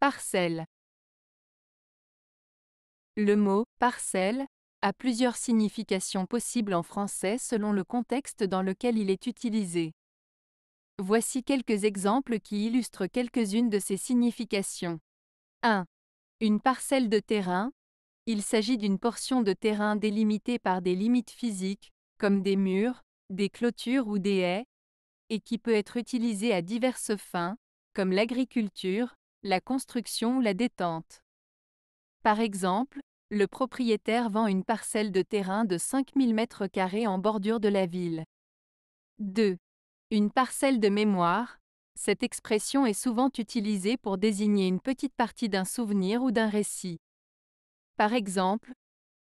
Parcelle. Le mot parcelle a plusieurs significations possibles en français selon le contexte dans lequel il est utilisé. Voici quelques exemples qui illustrent quelques-unes de ces significations. 1. Une parcelle de terrain. Il s'agit d'une portion de terrain délimitée par des limites physiques, comme des murs, des clôtures ou des haies, et qui peut être utilisée à diverses fins, comme l'agriculture, la construction ou la détente. Par exemple, le propriétaire vend une parcelle de terrain de 5000 m2 en bordure de la ville. 2. Une parcelle de mémoire. Cette expression est souvent utilisée pour désigner une petite partie d'un souvenir ou d'un récit. Par exemple,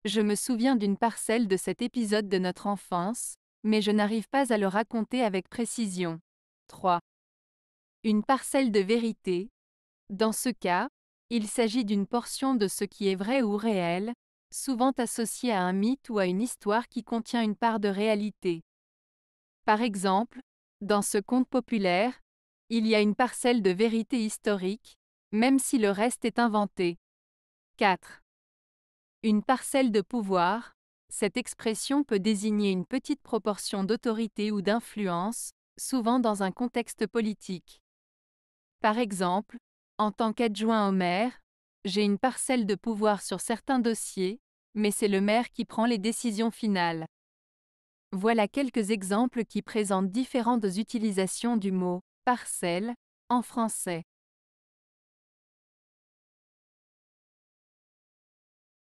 je me souviens d'une parcelle de cet épisode de notre enfance, mais je n'arrive pas à le raconter avec précision. 3. Une parcelle de vérité, dans ce cas, il s'agit d'une portion de ce qui est vrai ou réel, souvent associée à un mythe ou à une histoire qui contient une part de réalité. Par exemple, dans ce conte populaire, il y a une parcelle de vérité historique, même si le reste est inventé. 4. Une parcelle de pouvoir, cette expression peut désigner une petite proportion d'autorité ou d'influence, souvent dans un contexte politique. Par exemple, en tant qu'adjoint au maire, j'ai une parcelle de pouvoir sur certains dossiers, mais c'est le maire qui prend les décisions finales. Voilà quelques exemples qui présentent différentes utilisations du mot parcelle en français.